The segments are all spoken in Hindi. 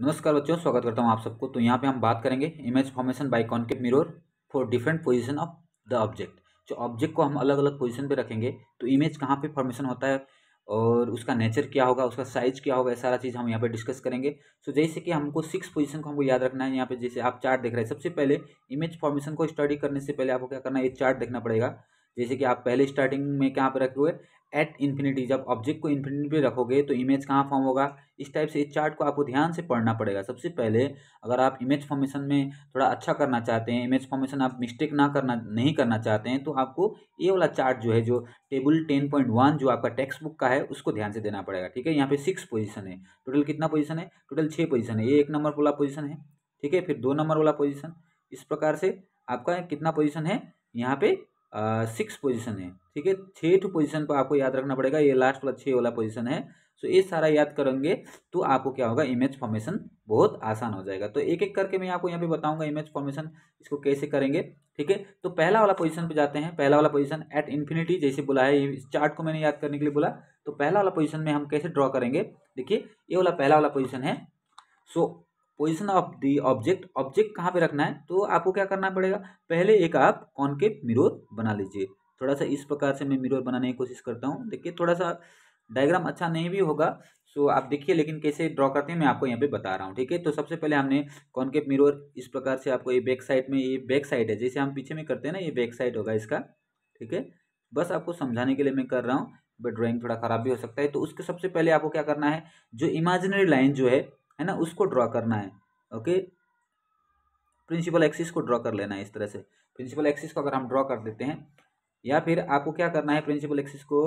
नमस्कार बच्चों स्वागत करता हूँ आप सबको तो यहाँ पे हम बात करेंगे image formation by concave mirror for different position of the object जो ऑब्जेक्ट को हम अलग अलग पोजीशन पे रखेंगे तो इमेज कहाँ पे फॉर्मेशन होता है और उसका नेचर क्या होगा उसका साइज क्या होगा सारा चीज़ हम यहाँ पर डिस्कस करेंगे तो जैसे कि हमको सिक्स पोजिशन को हमको याद रखना है यहाँ पे जैसे आप चार्ट देख रहे हैं सबसे पहले इमेज फॉर्मेशन को स्टडी करने से पहले आपको क्या करना है ये चार्ट देखना पड़ेगा जैसे कि आप पहले स्टार्टिंग में कहाँ पर रखे हुए एट इन्फिनिटी जब ऑब्जेक्ट को इन्फिनिटी पे रखोगे तो इमेज कहाँ फॉर्म होगा इस टाइप से इस चार्ट को आपको ध्यान से पढ़ना पड़ेगा सबसे पहले अगर आप इमेज फॉर्मेशन में थोड़ा अच्छा करना चाहते हैं इमेज फॉर्मेशन आप मिस्टेक ना करना नहीं करना चाहते हैं तो आपको ये वाला चार्ट जो है जो टेबल टेन पॉइंट वन जो आपका टेक्स्ट बुक का है उसको ध्यान से देना पड़ेगा ठीक है यहाँ पे सिक्स पोजिशन है टोटल कितना पोजिशन है टोटल छः पोजिशन है ये एक नंबर वाला पोजिशन है ठीक है फिर दो नंबर वाला पोजिशन इस प्रकार से आपका कितना पोजिशन है यहाँ पे सिक्स पोजीशन है ठीक है छः टू पोजीशन पर आपको याद रखना पड़ेगा ये लास्ट वाला छः वाला पोजीशन है सो ये सारा याद करेंगे तो आपको क्या होगा इमेज फॉर्मेशन बहुत आसान हो जाएगा तो एक एक करके मैं आपको यहाँ पे बताऊंगा इमेज फॉर्मेशन इसको कैसे करेंगे ठीक है तो पहला वाला पोजीशन पे जाते हैं पहला वाला पोजीशन एट इन्फिनिटी जैसे बोला है इस चार्ट को मैंने याद करने के लिए बोला तो पहला वाला पोजिशन में हम कैसे ड्रॉ करेंगे देखिए ये वाला पहला वाला पोजिशन है so position of the object object कहाँ पे रखना है तो आपको क्या करना पड़ेगा पहले एक आप कॉन्केप मिरोर बना लीजिए थोड़ा सा इस प्रकार से मैं मिरोर बनाने की कोशिश करता हूँ देखिए थोड़ा सा डायग्राम अच्छा नहीं भी होगा सो आप देखिए लेकिन कैसे ड्रॉ करते हैं मैं आपको यहाँ पे बता रहा हूँ ठीक है तो सबसे पहले हमने कॉन्केप मिरोर इस प्रकार से आपको ये बैक साइड में ये बैक साइड है जैसे हम पीछे में करते हैं ना ये बैक साइड होगा इसका ठीक है बस आपको समझाने के लिए मैं कर रहा हूँ बट ड्राइंग थोड़ा ख़राब भी हो सकता है तो उसके सबसे पहले आपको क्या करना है जो इमेजिनरी लाइन जो है है ना उसको ड्रॉ करना है ओके प्रिंसिपल एक्सिस को ड्रॉ कर लेना है इस तरह से प्रिंसिपल एक्सिस को अगर हम ड्रॉ कर देते हैं या फिर आपको क्या करना है प्रिंसिपल एक्सिस को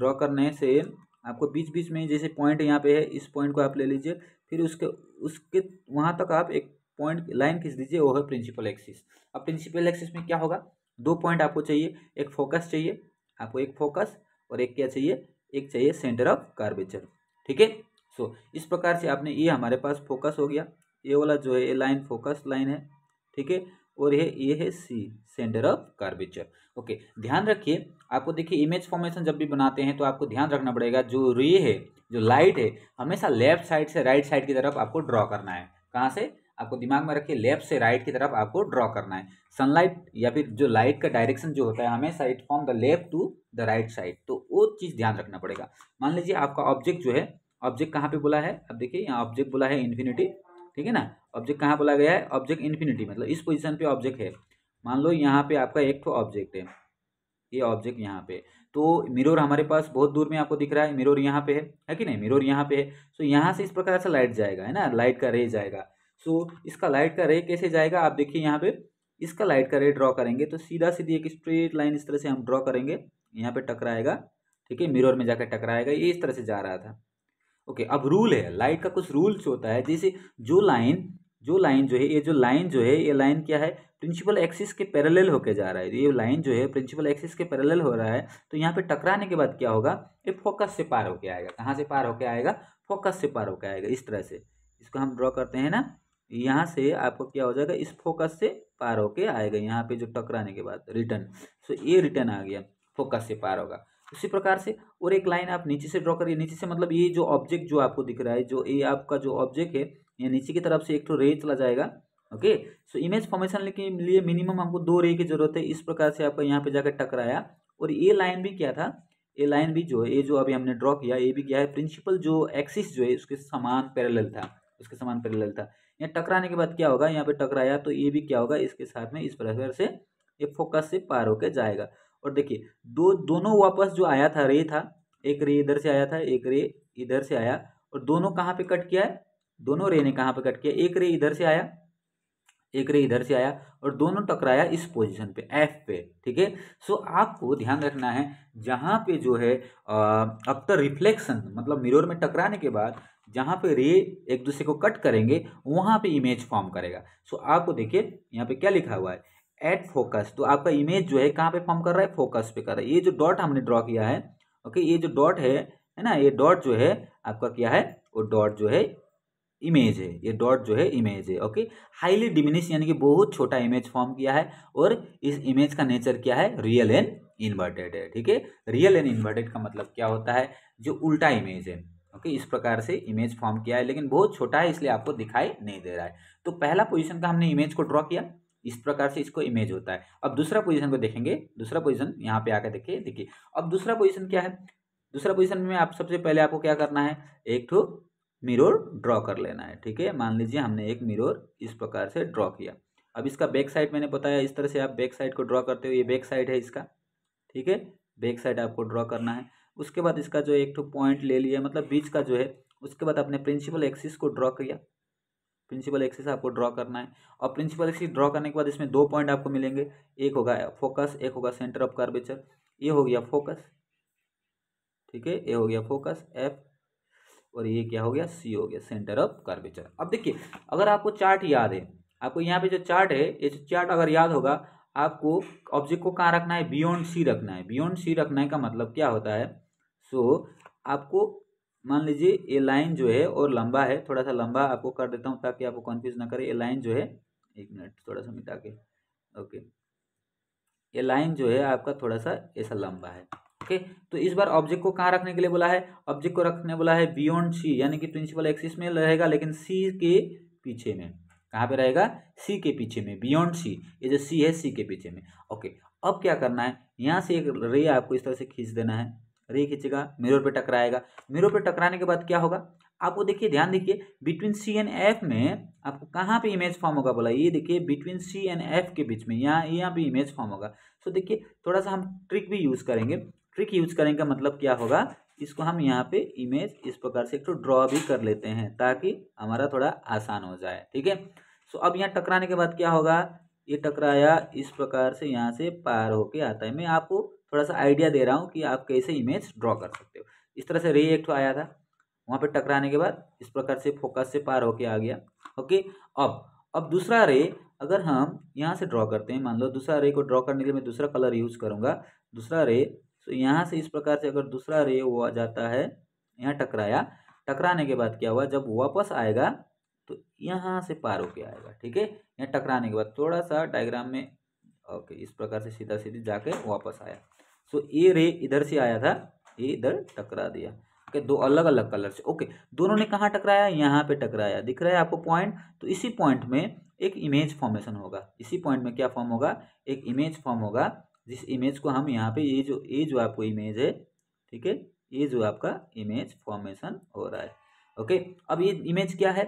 ड्रॉ करने से आपको बीच बीच में जैसे पॉइंट यहाँ पे है इस पॉइंट को आप ले लीजिए फिर उसके उसके वहाँ तक आप एक पॉइंट लाइन खींच दीजिए वो है प्रिंसिपल एक्सिस अब प्रिंसिपल एक्सिस में क्या होगा दो पॉइंट आपको चाहिए एक फोकस चाहिए आपको एक फोकस और एक क्या चाहिए एक चाहिए सेंटर ऑफ कार्बेचर ठीक है सो so, इस प्रकार से आपने ये हमारे पास फोकस हो गया ये वाला जो है ये लाइन फोकस लाइन है ठीक है और ये ये है C centre of curvature okay ध्यान रखिए आपको देखिए इमेज फॉर्मेशन जब भी बनाते हैं तो आपको ध्यान रखना पड़ेगा जो रे है जो लाइट है हमेशा लेफ्ट साइड से राइट साइड की तरफ आपको ड्रॉ करना है कहाँ से आपको दिमाग में रखिए लेफ्ट से राइट की तरफ आपको ड्रॉ करना है सनलाइट या फिर जो लाइट का डायरेक्शन जो होता है हमेशा it from the left to the right side तो वो चीज़ ध्यान रखना पड़ेगा मान लीजिए आपका ऑब्जेक्ट जो है ऑब्जेक्ट कहाँ पे बोला है अब देखिए यहाँ ऑब्जेक्ट बोला है इन्फिनिटी ठीक है ना ऑब्जेक्ट कहाँ बोला गया है ऑब्जेक्ट इन्फिनिटी मतलब इस पोजिशन पे ऑब्जेक्ट है मान लो यहाँ पे आपका एक तो ऑब्जेक्ट है ये ऑब्जेक्ट यहाँ पे तो मिरर हमारे पास बहुत दूर में आपको दिख रहा है मिरर यहाँ पे है है कि नहीं मिरर यहाँ पे है सो तो यहाँ से इस प्रकार से लाइट जाएगा है ना लाइट का रे जाएगा सो तो इसका लाइट का रे कैसे जाएगा आप देखिए यहाँ पे इसका लाइट का रे ड्रॉ करेंगे तो सीधा सीधी एक स्ट्रेट लाइन इस तरह से हम ड्रॉ करेंगे यहाँ पे टकराएगा ठीक है मिरर में जाकर टकराएगा ये इस तरह से जा रहा था ओके अब रूल है लाइट का कुछ रूल्स होता है जैसे जो लाइन जो लाइन जो है ये जो लाइन जो है ये लाइन क्या है प्रिंसिपल एक्सिस के पैरेलल होके जा रहा है ये लाइन जो है प्रिंसिपल एक्सिस के पैरेलल हो रहा है तो यहाँ पे टकराने के बाद क्या होगा ये फोकस से पार होके आएगा कहाँ से पार होके आएगा फोकस से पार होके आएगा इस तरह से इसको हम ड्रॉ करते हैं ना यहाँ से आपको क्या हो जाएगा इस फोकस से पार होके आएगा यहाँ पे जो टकराने के बाद रिटर्न सो ये रिटर्न आ गया फोकस से पार होगा उसी प्रकार से और एक लाइन आप नीचे से ड्रॉ करिए नीचे से मतलब ये जो ऑब्जेक्ट जो आपको दिख रहा है जो ये आपका जो ऑब्जेक्ट है ये नीचे की तरफ से एक तो रे चला जाएगा ओके सो इमेज फॉर्मेशन के लिए मिनिमम आपको दो रे की जरूरत है इस प्रकार से आपका यहाँ पे जाकर टकराया और ये लाइन भी क्या था ये लाइन भी जो है ये जो अभी हमने ड्रॉ किया ये भी क्या है प्रिंसिपल जो एक्सिस जो है उसके समान पैरेलल था उसके समान पैरेलल था यहाँ टकराने के बाद क्या होगा यहाँ पे टकराया तो ये भी क्या होगा इसके साथ में इस प्रकार से ये फोकस से पार होकर जाएगा और देखिए दो दोनों वापस जो आया था रे था एक रे इधर से आया था एक रे इधर से आया और दोनों कहाँ पे कट किया है दोनों रे ने कहाँ पे कट किया एक रे इधर से आया एक रे इधर से आया और दोनों टकराया इस पोजीशन पे एफ पे ठीक है सो आपको ध्यान रखना है जहाँ पे जो है आफ्टर रिफ्लेक्शन तो मतलब मिरर में टकराने के बाद जहाँ पे रे एक दूसरे को कट करेंगे वहाँ पे इमेज फॉर्म करेगा सो आपको देखिए यहाँ पे क्या लिखा हुआ है एट फोकस तो आपका इमेज जो है कहाँ पे फॉर्म कर रहा है फोकस पे कर रहा है ये जो डॉट हमने ड्रॉ किया है ओके ये जो डॉट है है ना ये डॉट जो है आपका क्या है वो डॉट जो है इमेज है ये डॉट जो है इमेज है ओके हाईली डिमिनिश यानी कि बहुत छोटा इमेज फॉर्म किया है और इस इमेज का नेचर क्या है रियल एंड इन्वर्टेड है ठीक है रियल एंड इन्वर्टेड का मतलब क्या होता है जो उल्टा इमेज है ओके इस प्रकार से इमेज फॉर्म किया है लेकिन बहुत छोटा है इसलिए आपको दिखाई नहीं दे रहा है तो पहला पोजिशन का हमने इमेज को ड्रॉ किया इस प्रकार से इसको इमेज होता है अब दूसरा पोजीशन को देखेंगे दूसरा पोजीशन यहाँ पे आकर देखिए देखिए अब दूसरा पोजीशन क्या है दूसरा पोजीशन में आप सबसे पहले आपको क्या करना है एक ठो मिरोर ड्रॉ कर लेना है ठीक है मान लीजिए हमने एक मिरोर इस प्रकार से ड्रॉ किया अब इसका बैक साइड मैंने बताया इस तरह से आप बैक साइड को ड्रॉ करते हो ये बैक साइड है इसका ठीक है बैक साइड आपको ड्रॉ करना है उसके बाद इसका जो एक ठो पॉइंट ले लिया मतलब बीच का जो है उसके बाद अपने प्रिंसिपल एक्सिस को ड्रॉ किया प्रिंसिपल एक्सिस आपको ड्रॉ करना है और प्रिंसिपल एक्सिस ड्रॉ करने के बाद इसमें दो पॉइंट आपको मिलेंगे एक होगा फोकस एक होगा सेंटर ऑफ कर्बेचर ये हो गया फोकस ठीक है ये हो गया फोकस एफ और ये क्या हो गया सी हो गया सेंटर ऑफ कर्बेचर अब देखिए अगर आपको चार्ट याद है आपको यहाँ पे जो चार्ट है ये चार्ट अगर याद होगा आपको ऑब्जेक्ट को कहाँ रखना है बियॉन्ड सी रखना है बियॉन्ड सी रखने का मतलब क्या होता है सो so, आपको मान लीजिए ये लाइन जो है और लंबा है थोड़ा सा लंबा आपको कर देता हूँ ताकि आपको कन्फ्यूज ना करे ये लाइन जो है एक मिनट थोड़ा सा मिटा के ओके ये लाइन जो है आपका थोड़ा सा ऐसा लंबा है ओके तो इस बार ऑब्जेक्ट को कहाँ रखने के लिए बोला है ऑब्जेक्ट को रखने बोला है बियॉन्ड सी यानी कि प्रिंसिपल एक्सिस में रहेगा लेकिन सी के पीछे में कहाँ पे रहेगा सी के पीछे में बियॉन्ड सी ये जो सी है सी के पीछे में ओके अब क्या करना है यहाँ से एक रे आपको इस तरह से खींच देना है रे खींचेगा मिरर पे टकराएगा मिरर पे टकराने के बाद क्या होगा आप वो देखिए ध्यान देखिए बिटवीन सी एंड एफ में आपको कहाँ पे इमेज फॉर्म होगा बोला ये देखिए बिटवीन सी एंड एफ के बीच में यहाँ यहाँ पे इमेज फॉर्म होगा सो देखिए थोड़ा सा हम ट्रिक भी यूज़ करेंगे ट्रिक यूज़ करेंगे मतलब क्या होगा इसको हम यहाँ पे इमेज इस प्रकार से एक तो ड्रॉ भी कर लेते हैं ताकि हमारा थोड़ा आसान हो जाए ठीक है सो अब यहाँ टकराने के बाद क्या होगा ये टकराया इस प्रकार से यहाँ से पार होके आता है मैं आपको थोड़ा सा आइडिया दे रहा हूँ कि आप कैसे इमेज ड्रॉ कर सकते हो इस तरह से रे एक तो आया था वहाँ पे टकराने के बाद इस प्रकार से फोकस से पार होके आ गया ओके अब अब दूसरा रे अगर हम यहाँ से ड्रॉ करते हैं मान लो दूसरा रे को ड्रॉ करने के लिए मैं दूसरा कलर यूज़ करूँगा दूसरा रे तो यहाँ से इस प्रकार से अगर दूसरा रे वो आ जाता है यहाँ टकराया टकराने के बाद क्या हुआ जब वापस आएगा तो यहाँ से पार होके आएगा ठीक है यहाँ टकराने के बाद थोड़ा सा डायग्राम में ओके इस प्रकार से सीधा सीधी जाके वापस आया सो so, ये रे इधर से आया था ये इधर टकरा दिया ओके दो अलग अलग कलर से ओके दोनों ने कहाँ टकराया यहाँ पे टकराया दिख रहा है आपको पॉइंट तो इसी पॉइंट में एक इमेज फॉर्मेशन होगा इसी पॉइंट में क्या फॉर्म होगा एक इमेज फॉर्म होगा जिस इमेज को हम यहाँ पे ये जो ये जो आपको इमेज है ठीक है ये जो आपका इमेज फॉर्मेशन हो रहा है ओके अब ये इमेज क्या है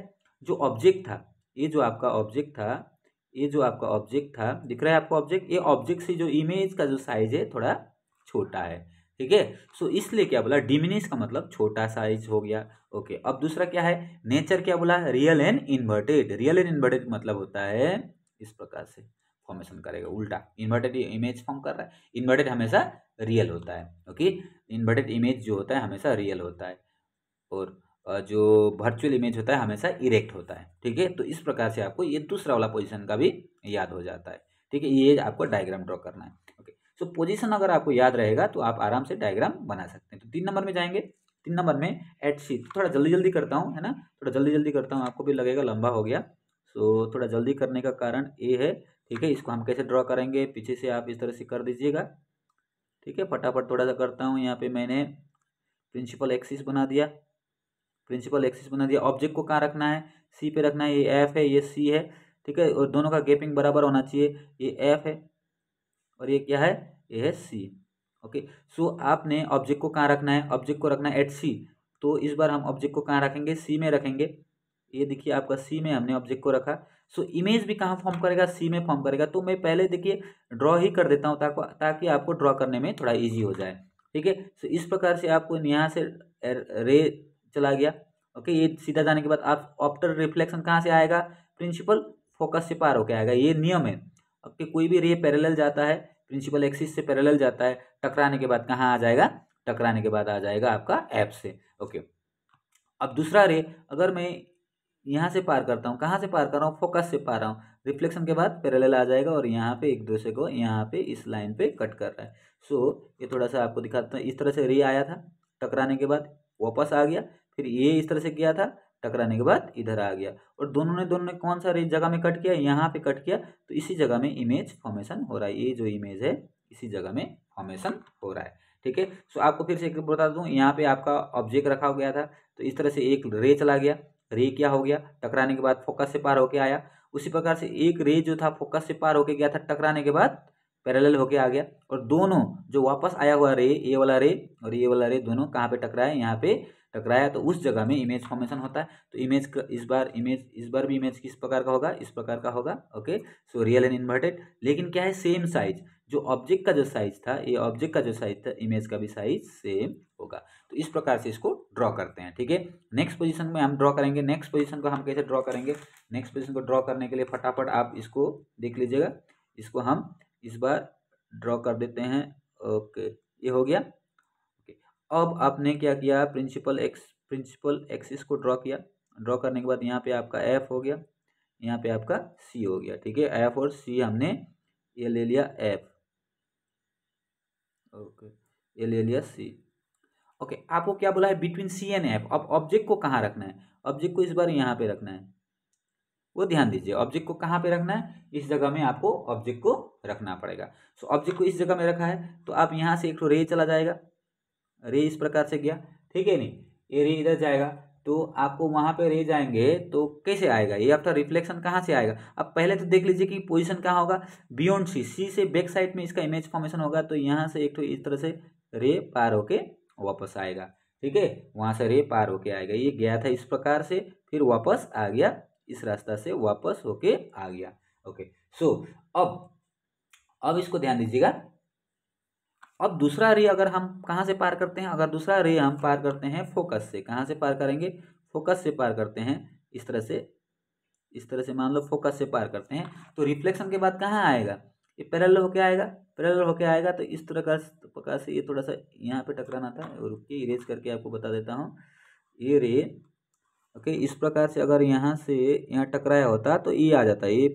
जो ऑब्जेक्ट था ये जो आपका ऑब्जेक्ट था ये जो आपका ऑब्जेक्ट था दिख रहा है आपको ऑब्जेक्ट ये ऑब्जेक्ट से जो इमेज का जो साइज है थोड़ा छोटा है ठीक है सो इसलिए क्या बोला डिमिनिश का मतलब छोटा साइज हो गया ओके अब दूसरा क्या है नेचर क्या बोला real and inverted real and inverted मतलब होता है इस प्रकार से फॉर्मेशन करेगा उल्टा इन्वर्टेड इमेज फॉर्म कर रहा है इन्वर्टेड हमेशा रियल होता है ओके इन्वर्टेड इमेज जो होता है हमेशा रियल होता है और जो वर्चुअल इमेज होता है हमेशा इरेक्ट होता है ठीक है तो इस प्रकार से आपको ये दूसरा वाला पोजिशन का भी याद हो जाता है ठीक है ये आपको डायग्राम ड्रॉ करना है ओके सो पोजिशन अगर आपको याद रहेगा तो आप आराम से डायग्राम बना सकते हैं तो तीन नंबर में जाएंगे तीन नंबर में एट सी थोड़ा जल्दी जल्दी करता हूँ है ना थोड़ा जल्दी जल्दी करता हूँ आपको भी लगेगा लंबा हो गया सो so, थोड़ा जल्दी करने का कारण ये है ठीक है इसको हम कैसे ड्रॉ करेंगे पीछे से आप इस तरह से कर दीजिएगा ठीक है फटाफट थोड़ा सा करता हूँ यहाँ पे मैंने प्रिंसिपल एक्सिस बना दिया प्रिंसिपल एक्सिस बना दिया ऑब्जेक्ट को कहाँ रखना है सी पे रखना है ये एफ है ये सी है ठीक है और दोनों का गैपिंग बराबर होना चाहिए ये एफ है और ये क्या है ये है सी ओके सो आपने ऑब्जेक्ट को कहाँ रखना है ऑब्जेक्ट को रखना है एट सी तो इस बार हम ऑब्जेक्ट को कहाँ रखेंगे सी में रखेंगे ये देखिए आपका सी में हमने ऑब्जेक्ट को रखा सो इमेज भी कहाँ फॉर्म करेगा सी में फॉर्म करेगा तो मैं पहले देखिए ड्रॉ ही कर देता हूँ ताकि आपको ड्रॉ करने में थोड़ा ईजी हो जाए ठीक है सो इस प्रकार से आपको यहाँ से रे चला गया ओके ये सीधा जाने के बाद आप ऑप्टर रिफ्लेक्शन कहाँ से आएगा प्रिंसिपल फोकस से पार होकर आएगा ये नियम है ओके कोई भी रे पैरेलल जाता है प्रिंसिपल एक्सिस से पैरेलल जाता है टकराने के बाद कहाँ आ जाएगा टकराने के बाद आ जाएगा आपका ऐप से ओके अब दूसरा रे अगर मैं यहाँ से पार करता हूँ कहाँ से पार कर रहा हूँ फोकस से पार रहा हूँ रिफ्लेक्शन के बाद पैरेलल आ जाएगा और यहाँ पे एक दूसरे को यहाँ पे इस लाइन पे कट कर रहा है सो so, ये थोड़ा सा आपको दिखाता हूँ इस तरह से रे आया था टकराने के बाद वापस आ गया फिर ये इस तरह से किया था टकराने के बाद इधर आ गया और दोनों ने दोनों ने कौन सा जगह में कट किया यहाँ पे कट किया तो इसी जगह में इमेज फॉर्मेशन हो रहा है ये जो इमेज है इसी जगह में फॉर्मेशन हो रहा है ठीक है सो तो आपको फिर से एक बता दूँ यहाँ पे आपका ऑब्जेक्ट रखा हो गया था तो इस तरह से एक रे चला गया रे क्या हो गया टकराने के बाद फोकस से पार होके आया उसी प्रकार से एक रे जो था फोकस से पार होके गया था टकराने के बाद पैरेलल होके आ गया और दोनों जो वापस आया हुआ रे ये वाला रे और ये वाला रे दोनों कहाँ पे टकराए यहाँ पे टकराया तो उस जगह में इमेज फॉर्मेशन होता है तो इमेज इस बार इमेज इस बार भी इमेज किस प्रकार का होगा इस प्रकार का होगा okay so real and inverted लेकिन क्या है सेम साइज जो ऑब्जेक्ट का जो साइज था ये ऑब्जेक्ट का जो साइज था इमेज का भी साइज सेम होगा तो इस प्रकार से इसको ड्रॉ करते हैं ठीक है नेक्स्ट पोजिशन में हम ड्रॉ करेंगे नेक्स्ट पोजिशन को हम कैसे ड्रॉ करेंगे नेक्स्ट पोजिशन को ड्रॉ करने के लिए फटाफट आप इसको देख लीजिएगा इसको हम इस बार ड्रॉ कर देते हैं ओके ये हो गया अब आपने क्या किया प्रिंसिपल एक्स प्रिंसिपल एक्सिस को ड्रॉ किया ड्रॉ करने के बाद यहाँ पे आपका एफ हो गया यहाँ पे आपका सी हो गया ठीक है एफ और सी हमने ये ले लिया एफ ओके ये ले लिया सी ओके आपको क्या बोला है बिटवीन सी एंड एफ अब ऑब्जेक्ट को कहाँ रखना है ऑब्जेक्ट को इस बार यहाँ पे रखना है वो ध्यान दीजिए ऑब्जेक्ट को कहाँ पे रखना है इस जगह में आपको ऑब्जेक्ट को रखना पड़ेगा सो so, ऑब्जेक्ट को इस जगह में रखा है तो आप यहाँ से एक रे चला जाएगा रे इस प्रकार से गया ठीक है नहीं ये रे इधर जाएगा तो आपको वहाँ पे रे जाएंगे तो कैसे आएगा ये आपका रिफ्लेक्शन कहाँ से आएगा अब पहले तो देख लीजिए कि पोजीशन कहाँ होगा बियॉन्ड सी सी से बैक साइड में इसका इमेज फॉर्मेशन होगा तो यहाँ से एक तो इस तरह से रे पार होके वापस आएगा ठीक है वहाँ से रे पार होके आएगा ये गया था इस प्रकार से फिर वापस आ गया इस रास्ता से वापस होके आ गया ओके सो अब अब इसको ध्यान दीजिएगा अब दूसरा रे अगर हम कहाँ से पार करते हैं अगर दूसरा रे हम पार करते हैं फोकस से कहाँ से पार करेंगे फोकस से पार करते हैं इस तरह से इस तरह से मान लो फोकस से पार करते हैं तो रिफ्लेक्शन के बाद कहाँ आएगा ये पैरल होके आएगा पैरल होके आएगा तो इस तरह का प्रकार से ये थोड़ा सा यहाँ पे टकराना था रुक के इरेज करके आपको बता देता हूँ ये रे ओके इस प्रकार से अगर यहाँ से यहाँ टकराया होता तो ये e आ जाता ये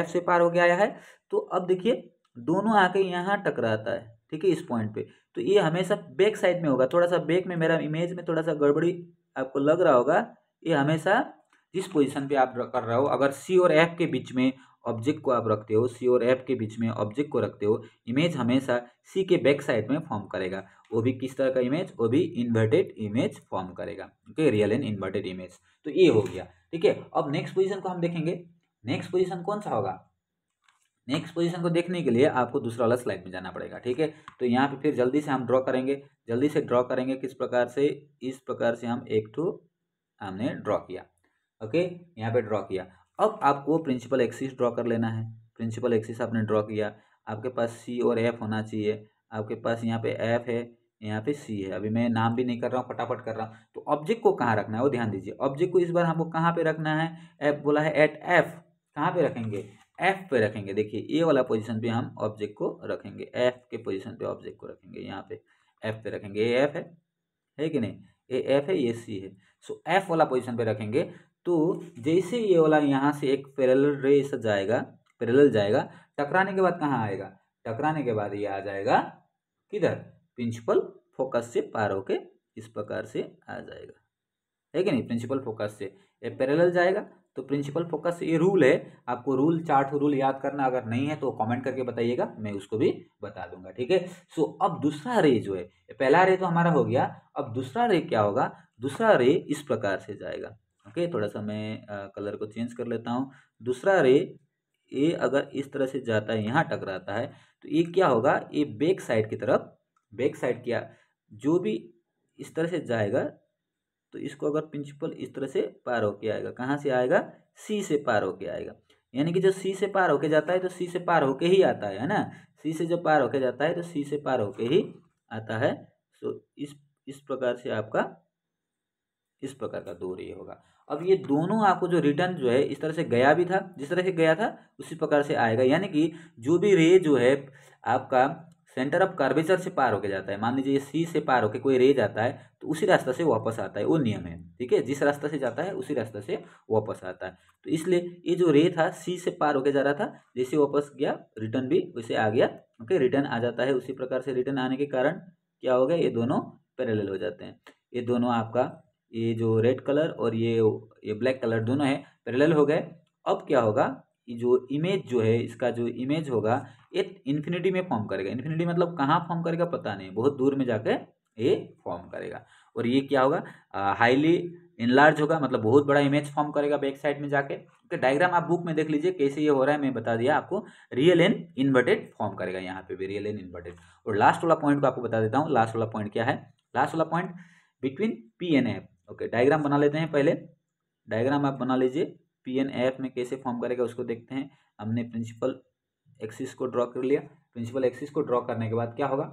एफ से पार होके आया है तो अब देखिए दोनों आके यहाँ टकराता है ठीक है इस पॉइंट पे तो ये हमेशा बैक साइड में होगा थोड़ा सा बैक में मेरा इमेज में थोड़ा सा गड़बड़ी आपको लग रहा होगा ये हमेशा जिस पोजिशन पे आप कर रहे हो अगर सी और एफ के बीच में ऑब्जेक्ट को आप रखते हो सी और एफ के बीच में ऑब्जेक्ट को रखते हो इमेज हमेशा सी के बैक साइड में फॉर्म करेगा वो भी किस तरह का इमेज वो भी इन्वर्टेड इमेज फॉर्म करेगा okay real and inverted image तो ये हो गया ठीक है अब नेक्स्ट पोजिशन को हम देखेंगे नेक्स्ट पोजिशन कौन सा होगा नेक्स्ट पोजीशन को देखने के लिए आपको दूसरा वाला स्लाइड में जाना पड़ेगा ठीक है तो यहाँ पे फिर जल्दी से हम ड्रॉ करेंगे जल्दी से ड्रॉ करेंगे किस प्रकार से इस प्रकार से हम एक टू हमने ड्रॉ किया ओके यहाँ पे ड्रॉ किया अब आपको प्रिंसिपल एक्सिस ड्रॉ कर लेना है प्रिंसिपल एक्सिस आपने ड्रॉ किया आपके पास सी और एफ होना चाहिए आपके पास यहाँ पे एफ है यहाँ पे सी है अभी मैं नाम भी नहीं कर रहा हूँ फटाफट कर रहा हूँ तो ऑब्जेक्ट को कहाँ रखना है वो ध्यान दीजिए ऑब्जेक्ट को इस बार हमको कहाँ पे रखना है एफ बोला है एट एफ कहाँ पे रखेंगे एफ पे रखेंगे देखिए ये वाला पोजीशन पे हम ऑब्जेक्ट को रखेंगे एफ के पोजीशन पे ऑब्जेक्ट को रखेंगे यहाँ पे एफ पे रखेंगे ये एफ है है कि नहीं ये एफ है ये सी है सो so, एफ वाला पोजीशन पे रखेंगे तो जैसे ये वाला यहाँ से एक पैरल रेस जाएगा पैरल जाएगा टकराने के बाद कहाँ आएगा टकराने के बाद ये आ जाएगा किधर प्रिंसिपल फोकस से पार होके इस प्रकार से आ जाएगा है कि नहीं प्रिंसिपल फोकस से ये पैरल जाएगा तो प्रिंसिपल फोकस ये रूल है आपको रूल चार्ट रूल याद करना अगर नहीं है तो कमेंट करके बताइएगा मैं उसको भी बता दूंगा ठीक है सो अब दूसरा रे जो है पहला रे तो हमारा हो गया अब दूसरा रे क्या होगा दूसरा रे इस प्रकार से जाएगा ओके थोड़ा सा मैं कलर को चेंज कर लेता हूँ दूसरा रे ये अगर इस तरह से जाता है यहाँ टकराता है तो ये क्या होगा ये बैक साइड की तरफ बैक साइड क्या जो भी इस तरह से जाएगा तो इसको अगर प्रिंसिपल इस तरह से पार होके आएगा कहाँ से आएगा सी से पार होके आएगा यानी कि जब सी से पार होके जाता है तो सी से पार होके ही आता है है ना सी से जब पार होके जाता है तो सी से पार होके ही आता है तो इस इस प्रकार से आपका इस प्रकार का दो रे होगा अब ये दोनों आपको जो रिटर्न जो है इस तरह से गया भी था जिस तरह से गया था उसी प्रकार से आएगा यानी कि जो भी रे जो है आपका सेंटर ऑफ कर्वेचर से पार होके जाता है मान लीजिए सी से पार होके कोई रे जाता है तो उसी रास्ता से वापस आता है वो नियम है ठीक है जिस रास्ता से जाता है उसी रास्ता से वापस आता है तो इसलिए ये जो रे था सी से पार होके जा रहा था जैसे वापस गया रिटर्न भी वैसे आ गया ओके रिटर्न आ जाता है उसी प्रकार से रिटर्न आने के कारण क्या हो गया ये दोनों पैरेलल हो जाते हैं ये दोनों आपका ये जो रेड कलर और ये ये ब्लैक कलर दोनों है पैरेलल हो गए अब क्या होगा जो इमेज जो है इसका जो इमेज होगा ये इन्फिनिटी में फॉर्म करेगा इन्फिनिटी मतलब कहाँ फॉर्म करेगा पता नहीं बहुत दूर में जाकर ये फॉर्म करेगा और ये क्या होगा हाईली इनलार्ज होगा मतलब बहुत बड़ा इमेज फॉर्म करेगा बैक साइड में जाके तो डायग्राम आप बुक में देख लीजिए कैसे ये हो रहा है मैं बता दिया आपको रियल एन इन्वर्टेड फॉर्म करेगा यहाँ पे भी रियल एंड इन्वर्टेड और लास्ट वाला पॉइंट को आपको बता देता हूँ लास्ट वाला पॉइंट क्या है लास्ट वाला point between P and F okay diagram बना लेते हैं पहले डायग्राम आप बना लीजिए पी एन एफ में कैसे फॉर्म करेगा उसको देखते हैं हमने प्रिंसिपल एक्सिस को ड्रॉ कर लिया प्रिंसिपल एक्सिस को ड्रॉ करने के बाद क्या होगा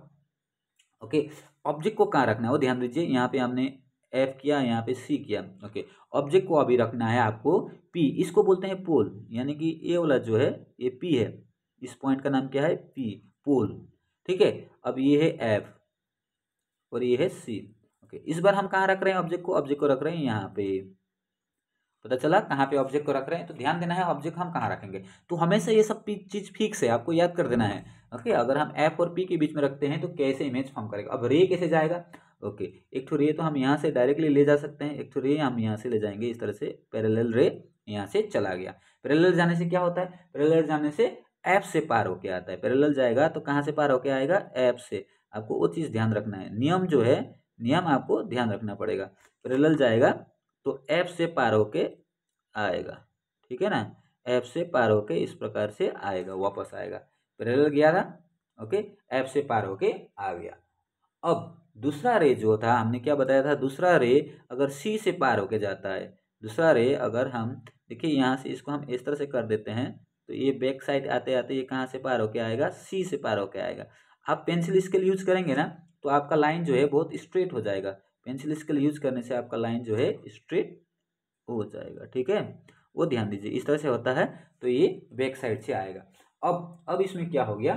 ओके ऑब्जेक्ट को कहाँ रखना है वो ध्यान दीजिए यहाँ पे हमने एफ किया यहाँ पे सी किया ओके ऑब्जेक्ट को अभी रखना है आपको पी इसको बोलते हैं पोल यानी कि ए वाला जो है ये पी है इस पॉइंट का नाम क्या है पी पोल ठीक है अब ये है एफ और ये है सी ओके इस बार हम कहाँ रख रहे हैं ऑब्जेक्ट को ऑब्जेक्ट को रख रहे हैं यहाँ पे पता चला कहाँ पे ऑब्जेक्ट को रख रहे हैं तो ध्यान देना है ऑब्जेक्ट हम कहाँ रखेंगे तो हमेशा ये सब चीज़ फिक्स है आपको याद कर देना है ओके अगर हम एफ और पी के बीच में रखते हैं तो कैसे इमेज फॉर्म करेगा अब रे कैसे जाएगा ओके एक ठो रे तो हम यहाँ से डायरेक्टली ले जा सकते हैं एक ठो रे हम यहाँ से ले जाएंगे इस तरह से पैरेलल रे यहाँ से चला गया पैरेलल जाने से क्या होता है पैरेलल जाने से ऐप से पार होके आता है पैरेलल जाएगा तो कहाँ से पार होके आएगा ऐप से आपको वो चीज़ ध्यान रखना है नियम जो है नियम आपको ध्यान रखना पड़ेगा पैरेलल जाएगा तो एफ से पार होके आएगा ठीक है ना एफ से पार होके इस प्रकार से आएगा वापस आएगा पैरेलल गया था ओके एफ से पार होके आ गया अब दूसरा रे जो था हमने क्या बताया था दूसरा रे अगर सी से पार होके जाता है दूसरा रे अगर हम देखिए यहाँ से इसको हम इस तरह से कर देते हैं तो ये बैक साइड आते आते ये कहाँ से पार होके आएगा सी से पार होके आएगा आप पेंसिल स्केल यूज करेंगे ना तो आपका लाइन जो है बहुत स्ट्रेट हो जाएगा पेंसिल स्केल यूज करने से आपका लाइन जो है स्ट्रेट हो जाएगा ठीक है वो ध्यान दीजिए इस तरह से होता है तो ये बैक साइड से आएगा अब अब इसमें क्या हो गया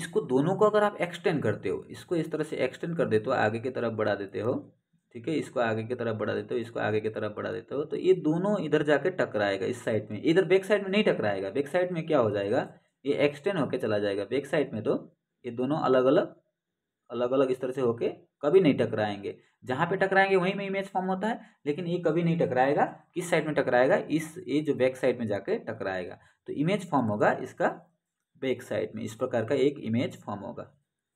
इसको दोनों को अगर आप एक्सटेंड करते हो इसको इस तरह से एक्सटेंड कर देते हो आगे की तरफ बढ़ा देते हो ठीक है इसको आगे की तरफ बढ़ा देते हो इसको आगे की तरफ बढ़ा देते हो तो ये दोनों इधर जाके टकराएगा इस साइड में इधर बैक साइड में नहीं टकराएगा बैक साइड में क्या हो जाएगा ये एक्सटेंड होकर चला जाएगा बैक साइड में तो ये दोनों अलग अलग अलग अलग इस तरह से होके कभी नहीं टकराएंगे जहाँ पे टकराएंगे वहीं में इमेज फॉर्म होता है लेकिन ये कभी नहीं टकराएगा किस साइड में टकराएगा इस ये जो बैक साइड में जाके टकराएगा तो इमेज फॉर्म होगा इसका बैक साइड में इस प्रकार का एक इमेज फॉर्म होगा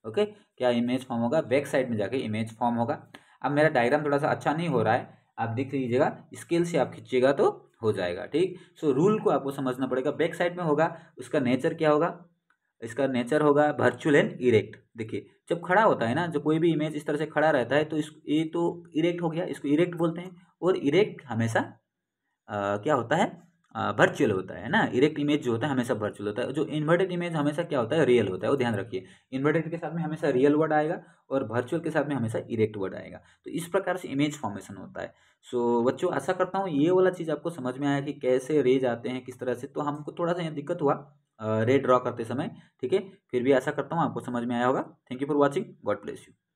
ओके क्या इमेज फॉर्म होगा बैक साइड में जाके इमेज फॉर्म होगा अब मेरा डायग्राम थोड़ा सा अच्छा नहीं हो रहा है आप देख लीजिएगा स्केल से आप खींचिएगा तो हो जाएगा ठीक सो so, रूल को आपको समझना पड़ेगा बैक साइड में होगा उसका नेचर क्या होगा इसका नेचर होगा वर्चुअल एंड इरेक्ट देखिए जब खड़ा होता है ना जब कोई भी इमेज इस तरह से खड़ा रहता है तो इस ये तो इरेक्ट हो गया इसको इरेक्ट बोलते हैं और इरेक्ट हमेशा आ, क्या होता है वर्चुअल होता है ना इरेक्ट इमेज जो होता है हमेशा वर्चुअल होता है जो इन्वर्टेड इमेज हमेशा क्या होता है रियल होता है वो ध्यान रखिए इन्वर्टेड के साथ में हमेशा रियल वर्ड आएगा और वर्चुअल के साथ में हमेशा इरेक्ट वर्ड आएगा तो इस प्रकार से इमेज फॉर्मेशन होता है सो बच्चों आशा करता हूँ ये वाला चीज़ आपको समझ में आया कि कैसे रेज आते हैं किस तरह से तो हमको थोड़ा सा यहाँ दिक्कत हुआ रे ड्रॉ करते समय ठीक है फिर भी आशा करता हूँ आपको समझ में आया होगा thank you for watching God bless you